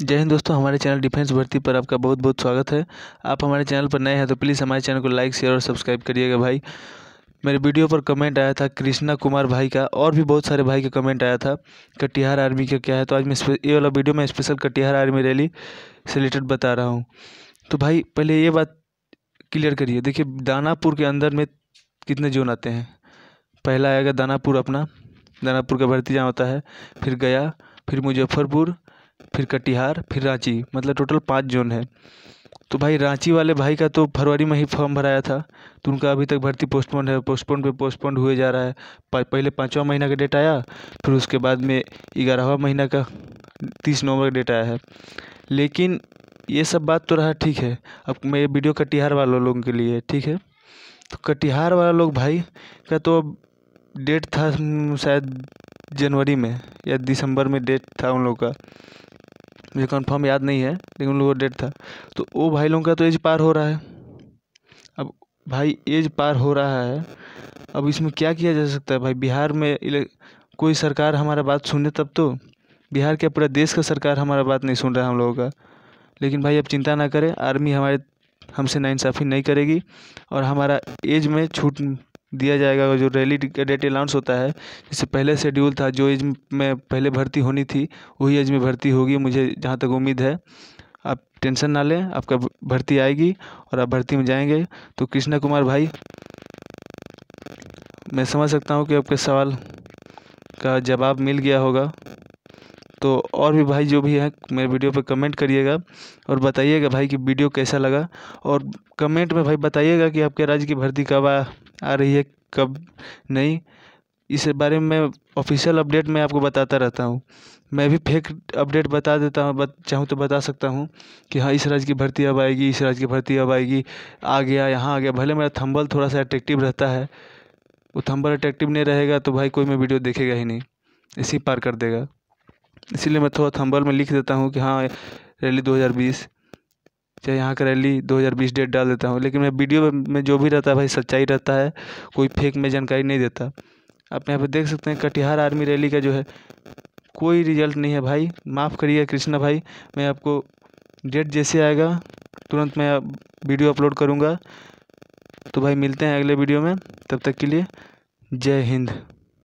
जय हिंद दोस्तों हमारे चैनल डिफेंस भर्ती पर आपका बहुत बहुत स्वागत है आप हमारे चैनल पर नए हैं तो प्लीज़ हमारे चैनल को लाइक शेयर और सब्सक्राइब करिएगा भाई मेरे वीडियो पर कमेंट आया था कृष्णा कुमार भाई का और भी बहुत सारे भाई का कमेंट आया था कटिहार आर्मी का क्या है तो आज मैं ये वाला वीडियो में स्पेशल कटिहार आर्मी रैली से रिलेटेड बता रहा हूँ तो भाई पहले ये बात क्लियर करिए देखिए दानापुर के अंदर में कितने जोन आते हैं पहला आएगा दानापुर अपना दानापुर का भर्ती जहाँ होता है फिर गया फिर मुजफ्फरपुर फिर कटिहार फिर रांची मतलब टोटल पाँच जोन है तो भाई रांची वाले भाई का तो फरवरी में ही फॉर्म भराया था तो उनका अभी तक भर्ती पोस्टपोन है पोस्टपोन पे पोस्टपोन हुए जा रहा है पहले पाँचवा महीना का डेट आया फिर उसके बाद में ग्यारहवा महीना का तीस नवंबर का डेट आया है लेकिन ये सब बात तो रहा ठीक है अब मैं ये वीडियो कटिहार वालों लोगों के लिए ठीक है तो कटिहार वाला लोग भाई का तो अब डेट था हम्म, शायद जनवरी में या दिसंबर में डेट था उन लोग का मुझे कंफर्म याद नहीं है लेकिन उन लोगों का डेट था तो वो भाई लोगों का तो एज पार हो रहा है अब भाई एज पार हो रहा है अब इसमें क्या किया जा सकता है भाई बिहार में कोई सरकार हमारा बात सुने तब तो बिहार के पूरा देश का सरकार हमारा बात नहीं सुन रहा है हम लोगों का लेकिन भाई अब चिंता ना करें आर्मी हमारे हमसे नाइंसाफ़ी नहीं करेगी और हमारा एज में छूट दिया जाएगा जो रैली डेट अनाउंस होता है जिससे पहले शेड्यूल था जो एज में पहले भर्ती होनी थी वही एज में भर्ती होगी मुझे जहाँ तक उम्मीद है आप टेंशन ना लें आपका भर्ती आएगी और आप भर्ती में जाएंगे तो कृष्णा कुमार भाई मैं समझ सकता हूँ कि आपके सवाल का जवाब मिल गया होगा तो और भी भाई जो भी हैं मेरे वीडियो पर कमेंट करिएगा और बताइएगा भाई कि वीडियो कैसा लगा और कमेंट में भाई बताइएगा कि आपके राज्य की भर्ती कब आ रही है कब नहीं इस बारे में ऑफिशियल अपडेट मैं आपको बताता रहता हूँ मैं भी फेक अपडेट बता देता हूँ बत, चाहूँ तो बता सकता हूँ कि हाँ इस राज्य की भर्ती अब आएगी इस राज्य की भर्ती अब आएगी आ गया यहाँ आ गया भले मेरा थंबल थोड़ा सा अट्रैक्टिव रहता है वो थंबल अट्रैक्टिव नहीं रहेगा तो भाई कोई मैं वीडियो देखेगा ही नहीं इसी पार कर देगा इसीलिए मैं थोड़ा थंबल में लिख देता हूँ कि हाँ रैली दो चाहे यहाँ का रैली दो हज़ार बीस डेट डाल देता हूँ लेकिन मैं वीडियो में जो भी रहता है भाई सच्चाई रहता है कोई फेक में जानकारी नहीं देता आप यहाँ पर देख सकते हैं कटिहार आर्मी रैली का जो है कोई रिजल्ट नहीं है भाई माफ़ करिए कृष्णा भाई मैं आपको डेट जैसे आएगा तुरंत मैं वीडियो अपलोड करूँगा तो भाई मिलते हैं अगले वीडियो में तब तक के लिए जय हिंद